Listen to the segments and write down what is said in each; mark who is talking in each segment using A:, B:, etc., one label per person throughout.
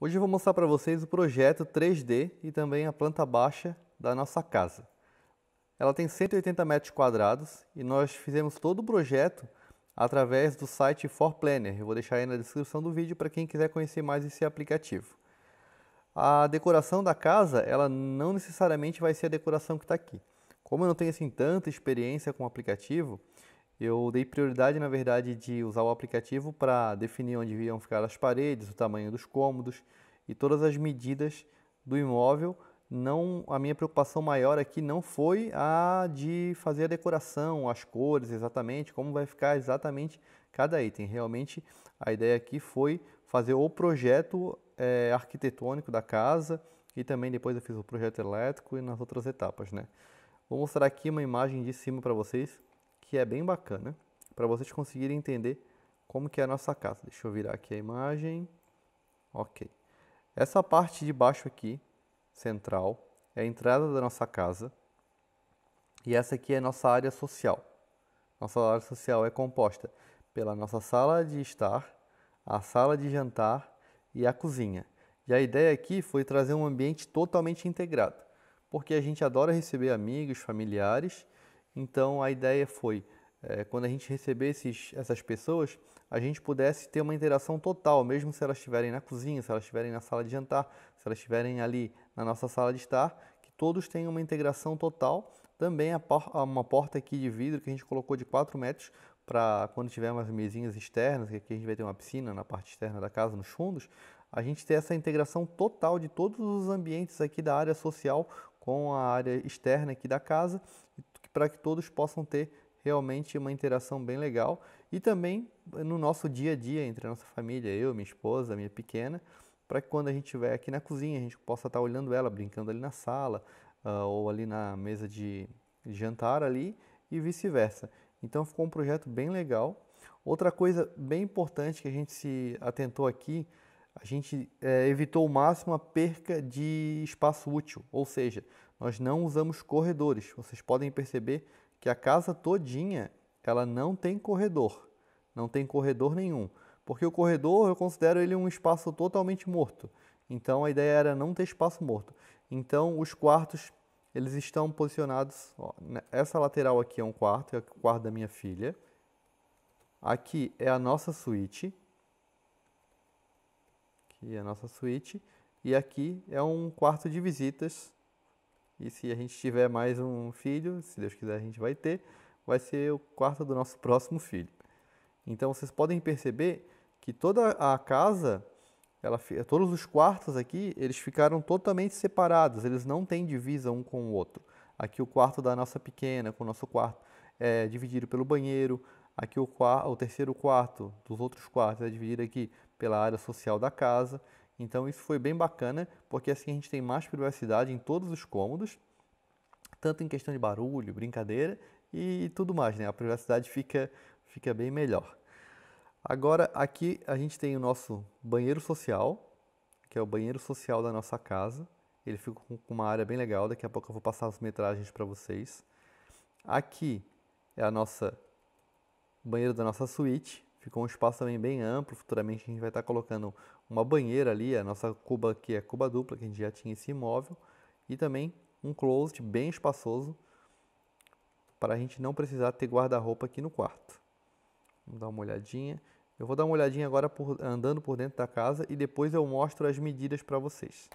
A: Hoje eu vou mostrar para vocês o projeto 3D e também a planta baixa da nossa casa. Ela tem 180 metros quadrados e nós fizemos todo o projeto através do site For Planner. Eu vou deixar aí na descrição do vídeo para quem quiser conhecer mais esse aplicativo. A decoração da casa, ela não necessariamente vai ser a decoração que está aqui. Como eu não tenho assim tanta experiência com o aplicativo, eu dei prioridade, na verdade, de usar o aplicativo para definir onde iam ficar as paredes, o tamanho dos cômodos e todas as medidas do imóvel. Não, a minha preocupação maior aqui não foi a de fazer a decoração, as cores exatamente, como vai ficar exatamente cada item. Realmente a ideia aqui foi fazer o projeto é, arquitetônico da casa e também depois eu fiz o projeto elétrico e nas outras etapas, né? Vou mostrar aqui uma imagem de cima para vocês que é bem bacana para vocês conseguirem entender como que é a nossa casa. Deixa eu virar aqui a imagem. Ok. Essa parte de baixo aqui, central, é a entrada da nossa casa. E essa aqui é a nossa área social. Nossa área social é composta pela nossa sala de estar, a sala de jantar e a cozinha. E a ideia aqui foi trazer um ambiente totalmente integrado, porque a gente adora receber amigos, familiares então a ideia foi, é, quando a gente receber essas pessoas, a gente pudesse ter uma interação total, mesmo se elas estiverem na cozinha, se elas estiverem na sala de jantar, se elas estiverem ali na nossa sala de estar, que todos tenham uma integração total. Também a, a uma porta aqui de vidro que a gente colocou de 4 metros para quando tiver umas mesinhas externas, que aqui a gente vai ter uma piscina na parte externa da casa, nos fundos, a gente ter essa integração total de todos os ambientes aqui da área social com a área externa aqui da casa e para que todos possam ter realmente uma interação bem legal e também eh, no nosso dia a dia entre a nossa família, eu, minha esposa, minha pequena, para que quando a gente estiver aqui na cozinha a gente possa estar tá olhando ela, brincando ali na sala uh, ou ali na mesa de jantar ali e vice-versa. Então ficou um projeto bem legal. Outra coisa bem importante que a gente se atentou aqui, a gente é, evitou o máximo a perca de espaço útil, ou seja, nós não usamos corredores. Vocês podem perceber que a casa todinha, ela não tem corredor. Não tem corredor nenhum, porque o corredor eu considero ele um espaço totalmente morto. Então a ideia era não ter espaço morto. Então os quartos eles estão posicionados. Ó, né, essa lateral aqui é um quarto, é o quarto da minha filha. Aqui é a nossa suíte. Aqui é a nossa suíte. E aqui é um quarto de visitas e se a gente tiver mais um filho, se Deus quiser a gente vai ter, vai ser o quarto do nosso próximo filho. Então vocês podem perceber que toda a casa, ela, todos os quartos aqui, eles ficaram totalmente separados, eles não têm divisa um com o outro. Aqui o quarto da nossa pequena com o nosso quarto é dividido pelo banheiro, aqui o, o terceiro quarto dos outros quartos é dividido aqui pela área social da casa. Então isso foi bem bacana, porque assim a gente tem mais privacidade em todos os cômodos, tanto em questão de barulho, brincadeira e tudo mais, né? A privacidade fica, fica bem melhor. Agora aqui a gente tem o nosso banheiro social, que é o banheiro social da nossa casa. Ele fica com uma área bem legal, daqui a pouco eu vou passar as metragens para vocês. Aqui é a nossa banheiro da nossa suíte, Ficou um espaço também bem amplo. Futuramente a gente vai estar colocando uma banheira ali, a nossa cuba aqui é cuba dupla, que a gente já tinha esse imóvel, e também um closet bem espaçoso para a gente não precisar ter guarda-roupa aqui no quarto. Vamos dar uma olhadinha. Eu vou dar uma olhadinha agora por, andando por dentro da casa e depois eu mostro as medidas para vocês.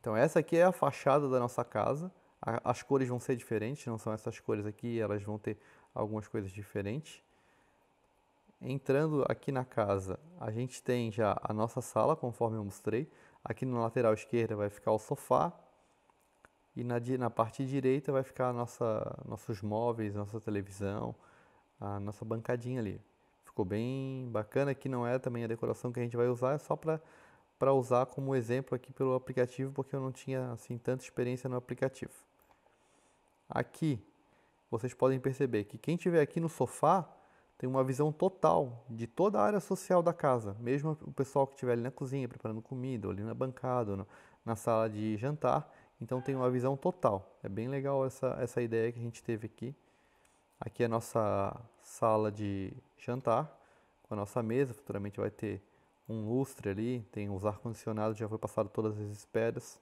A: Então essa aqui é a fachada da nossa casa. as cores vão ser diferentes, não são essas cores aqui, elas vão ter algumas coisas diferentes. Entrando aqui na casa, a gente tem já a nossa sala, conforme eu mostrei. Aqui na lateral esquerda vai ficar o sofá. E na, na parte direita vai ficar nossa, nossos móveis, nossa televisão, a nossa bancadinha ali. Ficou bem bacana, Aqui não é também a decoração que a gente vai usar, é só para para usar como exemplo aqui pelo aplicativo, porque eu não tinha assim tanta experiência no aplicativo. Aqui vocês podem perceber que quem estiver aqui no sofá tem uma visão total de toda a área social da casa, mesmo o pessoal que estiver ali na cozinha preparando comida, ou ali na bancada, ou na sala de jantar. Então tem uma visão total. É bem legal essa, essa ideia que a gente teve aqui. Aqui é a nossa sala de jantar, com a nossa mesa. Futuramente vai ter um lustre ali, tem os ar-condicionados, já foi passado todas as esperas.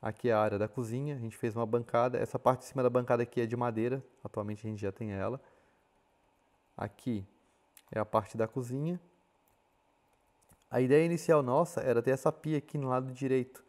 A: Aqui é a área da cozinha, a gente fez uma bancada. Essa parte de cima da bancada aqui é de madeira, atualmente a gente já tem ela. Aqui é a parte da cozinha. A ideia inicial nossa era ter essa pia aqui no lado direito.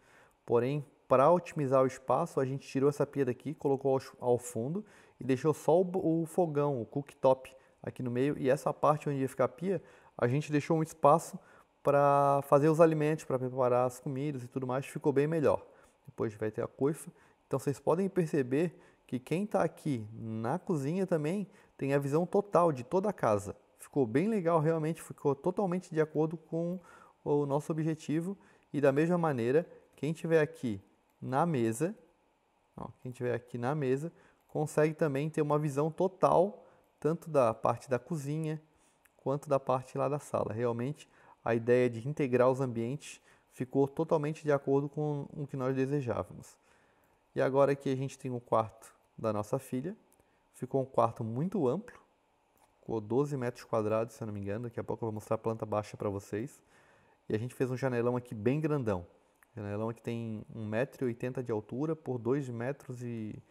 A: Porém, para otimizar o espaço, a gente tirou essa pia daqui, colocou ao, fundo e deixou só o, o fogão, o cooktop aqui no meio. E essa parte onde ia ficar a pia, a gente deixou um espaço para fazer os alimentos, para preparar as comidas e tudo mais, ficou bem melhor depois vai ter a coifa. Então vocês podem perceber que quem está aqui na cozinha também tem a visão total de toda a casa. Ficou bem legal, realmente ficou totalmente de acordo com o nosso objetivo. E da mesma maneira, quem tiver aqui na mesa, ó, quem tiver aqui na mesa, consegue também ter uma visão total tanto da parte da cozinha quanto da parte lá da sala. Realmente a ideia de integrar os ambientes ficou totalmente de acordo com o que nós desejávamos. E agora que a gente tem o quarto da nossa filha, ficou um quarto muito amplo, ficou 12 metros quadrados, se eu não me engano. Daqui a pouco eu vou mostrar a planta baixa para vocês. E a gente fez um janelão aqui bem grandão. Janelão que tem 1,80m de altura por 2,20 metros, e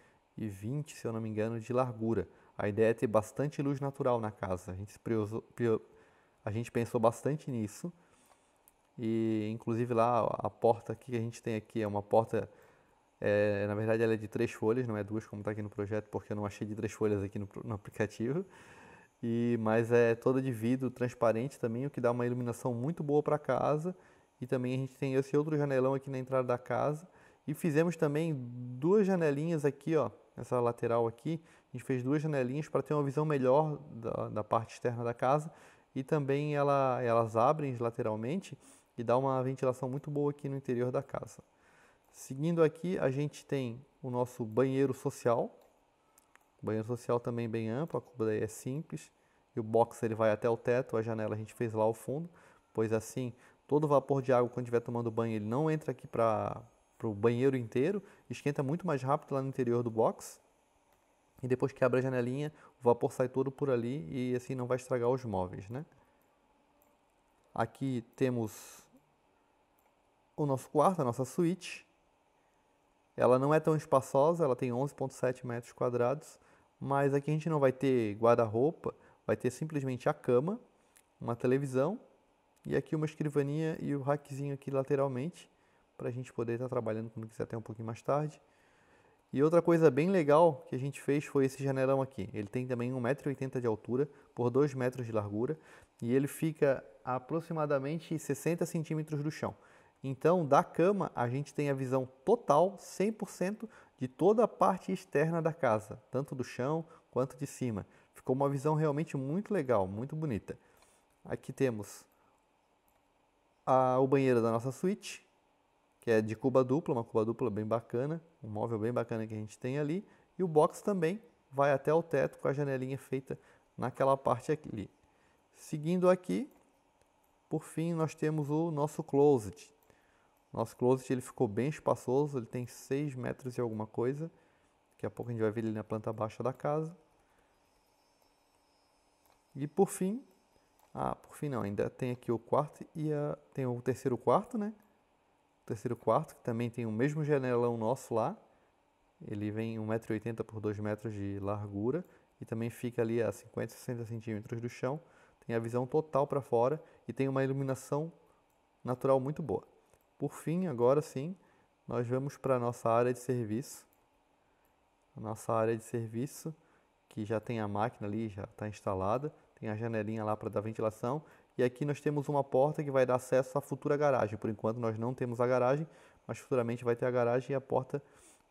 A: se eu não me engano, de largura. A ideia é ter bastante luz natural na casa. A gente, a gente pensou bastante nisso e inclusive lá a porta que a gente tem aqui é uma porta, é, na verdade ela é de três folhas, não é duas como está aqui no projeto, porque eu não achei de três folhas aqui no, no aplicativo. E, mas é toda de vidro transparente também, o que dá uma iluminação muito boa para a casa. E também a gente tem esse outro janelão aqui na entrada da casa. E fizemos também duas janelinhas aqui, ó, essa lateral aqui. A gente fez duas janelinhas para ter uma visão melhor da, da, parte externa da casa. E também ela, elas abrem lateralmente e dá uma ventilação muito boa aqui no interior da casa. Seguindo aqui, a gente tem o nosso banheiro social. banheiro social também bem amplo, a cuba daí é simples. E o box ele vai até o teto, a janela a gente fez lá ao fundo, pois assim, todo o vapor de água quando estiver tomando banho, ele não entra aqui para o banheiro inteiro, esquenta muito mais rápido lá no interior do box. E depois que abre a janelinha, o vapor sai todo por ali e assim não vai estragar os móveis, né? Aqui temos o nosso quarto, a nossa suíte. Ela não é tão espaçosa, ela tem 11,7 metros quadrados, mas aqui a gente não vai ter guarda-roupa, vai ter simplesmente a cama, uma televisão e aqui uma escrivaninha e o rackzinho aqui lateralmente para a gente poder estar tá trabalhando quando quiser até um pouquinho mais tarde. E outra coisa bem legal que a gente fez foi esse janelão aqui. Ele tem também 1,80m de altura por 2 metros de largura e ele fica a aproximadamente 60 centímetros do chão. Então, da cama, a gente tem a visão total, 100% de toda a parte externa da casa, tanto do chão quanto de cima. Ficou uma visão realmente muito legal, muito bonita. Aqui temos a, o banheiro da nossa suíte, que é de cuba dupla, uma cuba dupla bem bacana, um móvel bem bacana que a gente tem ali. E o box também vai até o teto com a janelinha feita naquela parte ali. Seguindo aqui, por fim, nós temos o nosso closet, nosso closet ele ficou bem espaçoso, ele tem 6 metros e alguma coisa. Daqui a pouco a gente vai ver ele na planta baixa da casa. E por fim, ah, por fim não, ainda tem aqui o quarto e a, tem o terceiro quarto, né? O terceiro quarto, que também tem o mesmo janelão nosso lá. Ele vem 1,80m por 2 metros de largura e também fica ali a 50, 60 centímetros do chão. Tem a visão total para fora e tem uma iluminação natural muito boa. Por fim, agora sim, nós vamos para a nossa área de serviço. A nossa área de serviço, que já tem a máquina ali, já está instalada, tem a janelinha lá para dar ventilação. E aqui nós temos uma porta que vai dar acesso à futura garagem. Por enquanto nós não temos a garagem, mas futuramente vai ter a garagem e a porta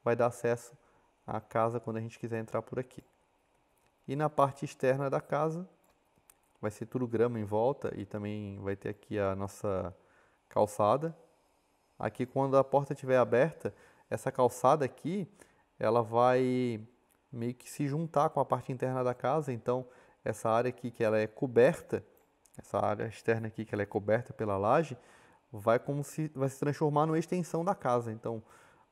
A: vai dar acesso à casa quando a gente quiser entrar por aqui. E na parte externa da casa, vai ser tudo grama em volta e também vai ter aqui a nossa calçada Aqui quando a porta estiver aberta, essa calçada aqui, ela vai meio que se juntar com a parte interna da casa, então essa área aqui que ela é coberta, essa área externa aqui que ela é coberta pela laje, vai como se vai se transformar numa extensão da casa. Então,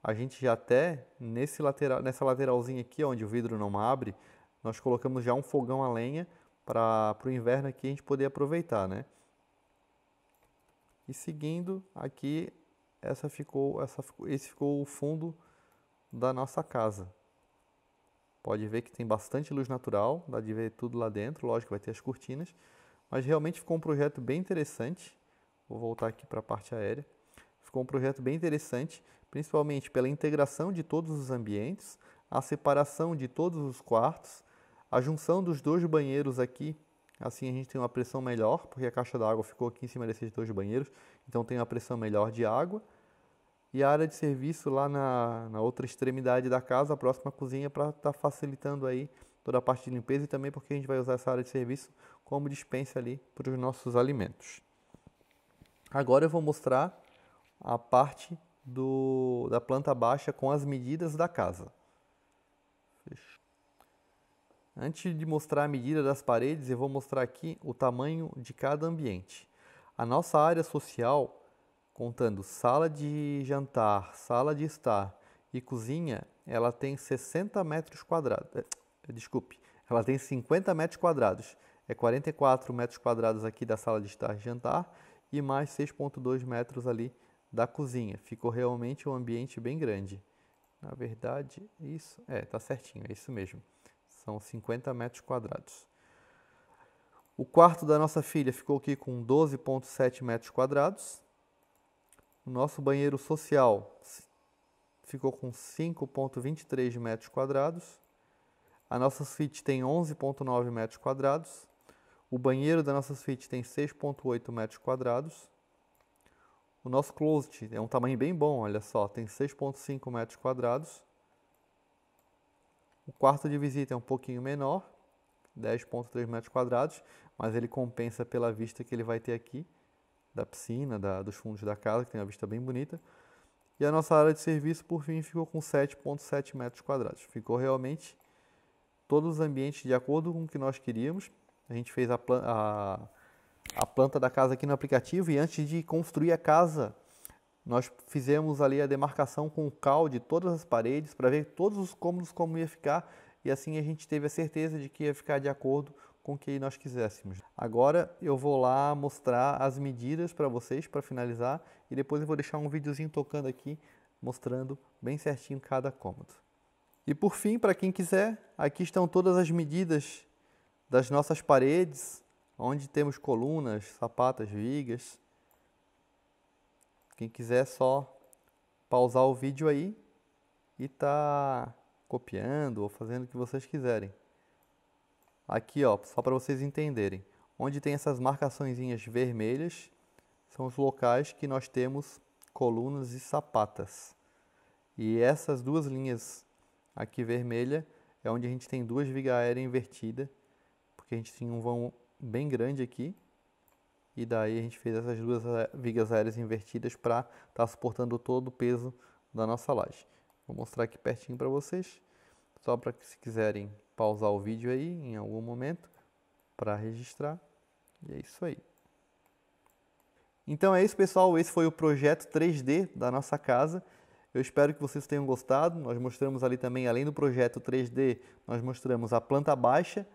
A: a gente já até nesse lateral, nessa lateralzinha aqui, onde o vidro não abre, nós colocamos já um fogão a lenha para o inverno aqui a gente poder aproveitar, né? E seguindo aqui essa ficou, essa, esse ficou o fundo da nossa casa. Pode ver que tem bastante luz natural, dá de ver tudo lá dentro, lógico, vai ter as cortinas, mas realmente ficou um projeto bem interessante. Vou voltar aqui para a parte aérea. Ficou um projeto bem interessante, principalmente pela integração de todos os ambientes, a separação de todos os quartos, a junção dos dois banheiros aqui, assim a gente tem uma pressão melhor, porque a caixa d'água ficou aqui em cima desses dois banheiros, então tem uma pressão melhor de água e a área de serviço lá na, na outra extremidade da casa, a próxima cozinha, para estar tá facilitando aí toda a parte de limpeza e também porque a gente vai usar essa área de serviço como dispensa ali para os nossos alimentos. Agora eu vou mostrar a parte do, da planta baixa com as medidas da casa. Fechou. Antes de mostrar a medida das paredes, eu vou mostrar aqui o tamanho de cada ambiente. A nossa área social contando sala de jantar, sala de estar e cozinha, ela tem 60 metros quadrados. Eh, desculpe, ela tem 50 metros quadrados. É 44 metros quadrados aqui da sala de estar e jantar e mais 6,2 metros ali da cozinha. Ficou realmente um ambiente bem grande. Na verdade, é isso é, tá certinho, é isso mesmo. São 50 metros quadrados. O quarto da nossa filha ficou aqui com 12,7 metros quadrados. O nosso banheiro social ficou com 5,23 metros quadrados. A nossa suíte tem 11,9 metros quadrados. O banheiro da nossa suíte tem 6,8 metros quadrados. O nosso closet é um tamanho bem bom, olha só, tem 6,5 metros quadrados. O quarto de visita é um pouquinho menor, 10,3 metros quadrados, mas ele compensa pela vista que ele vai ter aqui da piscina, da, dos fundos da casa, que tem uma vista bem bonita. E a nossa área de serviço, por fim, ficou com 7,7 metros quadrados. Ficou realmente todos os ambientes de acordo com o que nós queríamos. A gente fez a, plan a, a planta da casa aqui no aplicativo e antes de construir a casa, nós fizemos ali a demarcação com o cal de todas as paredes para ver todos os cômodos como ia ficar e assim a gente teve a certeza de que ia ficar de acordo com que nós quiséssemos. Agora eu vou lá mostrar as medidas para vocês para finalizar e depois eu vou deixar um videozinho tocando aqui mostrando bem certinho cada cômodo. E por fim, para quem quiser, aqui estão todas as medidas das nossas paredes, onde temos colunas, sapatas, vigas. Quem quiser é só pausar o vídeo aí e tá copiando ou fazendo o que vocês quiserem. Aqui, ó, só para vocês entenderem. Onde tem essas marcaçõezinhas vermelhas, são os locais que nós temos colunas e sapatas. E essas duas linhas aqui vermelha é onde a gente tem duas vigas aéreas invertidas, porque a gente tinha um vão bem grande aqui. E daí a gente fez essas duas vigas aéreas invertidas para estar tá suportando todo o peso da nossa laje. Vou mostrar aqui pertinho para vocês, só para que se quiserem pausar o vídeo aí em algum momento para registrar. E é isso aí. Então é isso, pessoal. Esse foi o projeto 3D da nossa casa. Eu espero que vocês tenham gostado. Nós mostramos ali também, além do projeto 3D, nós mostramos a planta baixa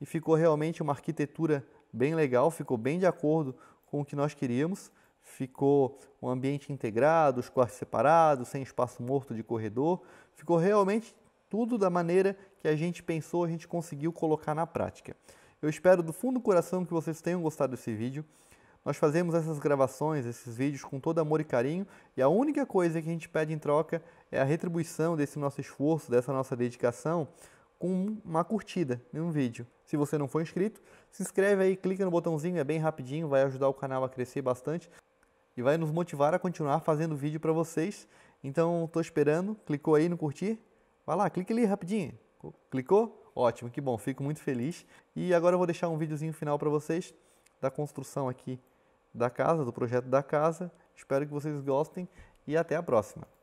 A: e ficou realmente uma arquitetura bem legal, ficou bem de acordo com o que nós queríamos. Ficou um ambiente integrado, os quartos separados, sem espaço morto de corredor. Ficou realmente tudo da maneira que a gente pensou, a gente conseguiu colocar na prática. Eu espero do fundo do coração que vocês tenham gostado desse vídeo. Nós fazemos essas gravações, esses vídeos com todo amor e carinho, e a única coisa que a gente pede em troca é a retribuição desse nosso esforço, dessa nossa dedicação, com uma curtida em um vídeo. Se você não for inscrito, se inscreve aí, clica no botãozinho, é bem rapidinho, vai ajudar o canal a crescer bastante e vai nos motivar a continuar fazendo vídeo para vocês. Então, estou esperando, clicou aí no curtir? Vai lá, clica ali rapidinho. Clicou? Ótimo, que bom, fico muito feliz. E agora eu vou deixar um videozinho final para vocês da construção aqui da casa, do projeto da casa. Espero que vocês gostem e até a próxima.